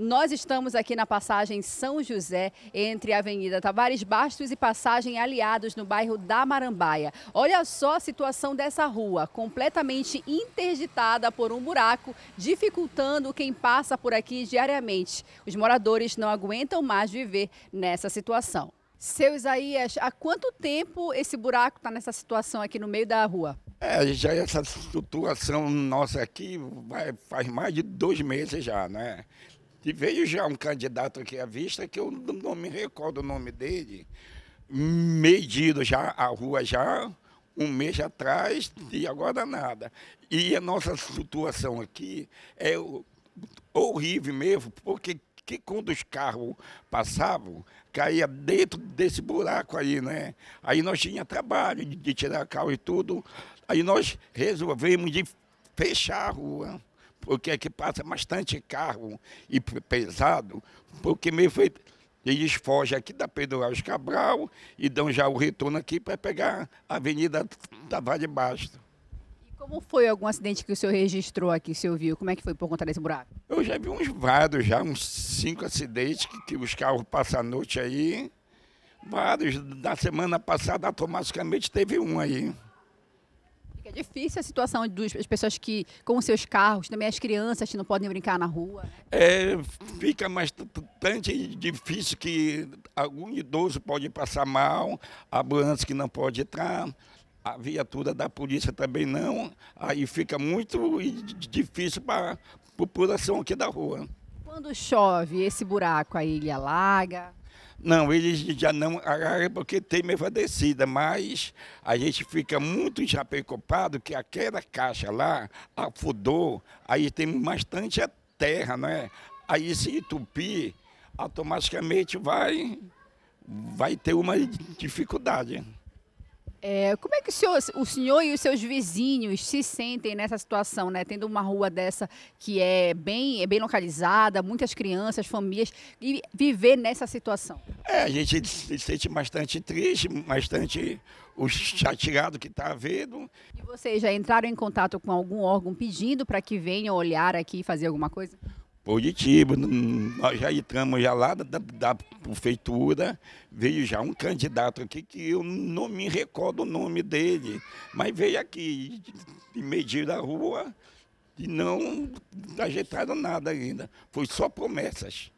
Nós estamos aqui na passagem São José, entre a Avenida Tavares Bastos e passagem Aliados, no bairro da Marambaia. Olha só a situação dessa rua, completamente interditada por um buraco, dificultando quem passa por aqui diariamente. Os moradores não aguentam mais viver nessa situação. Seu Isaías, há quanto tempo esse buraco está nessa situação aqui no meio da rua? É, já essa situação nossa aqui vai, faz mais de dois meses já, né? E veio já um candidato aqui à vista, que eu não me recordo o nome dele, medido já a rua já um mês atrás e agora nada. E a nossa situação aqui é horrível mesmo, porque que quando os carros passavam, caía dentro desse buraco aí, né? Aí nós tinha trabalho de, tirar carro e tudo. Aí nós resolvemos de fechar a rua porque aqui passa bastante carro e pesado, porque meio que Eles fogem aqui da Pedro Alves Cabral e dão já o retorno aqui para pegar a Avenida da Vale Basto. E como foi algum acidente que o senhor registrou aqui, o senhor viu? Como é que foi por conta desse buraco? Eu já vi uns vários, já uns cinco acidentes que, que os carros passam a noite aí. Vários. Da semana passada, automaticamente, teve um aí difícil a situação das pessoas que, com seus carros, também as crianças que não podem brincar na rua. Né? É, fica mais tanto difícil que algum idoso pode passar mal, a ambulância que não pode entrar, a viatura da polícia também não. Aí fica muito difícil para a população aqui da rua. Quando chove, esse buraco aí ele alaga? Não, eles já não agarram é porque tem mesma descida, mas a gente fica muito já preocupado que aquela caixa lá afundou, aí tem bastante terra, né? Aí se entupir, automaticamente vai, vai ter uma dificuldade. É, como é que o senhor, o senhor e os seus vizinhos se sentem nessa situação, né? Tendo uma rua dessa que é bem, é bem localizada, muitas crianças, famílias, e viver nessa situação? É, a gente se sente bastante triste, bastante o chateado que está havendo. E vocês já entraram em contato com algum órgão pedindo para que venham olhar aqui e fazer alguma coisa? Positivo, nós já entramos já lá da, da prefeitura, veio já um candidato aqui que eu não me recordo o nome dele, mas veio aqui, de medir da rua, e não ajeitaram nada ainda. Foi só promessas.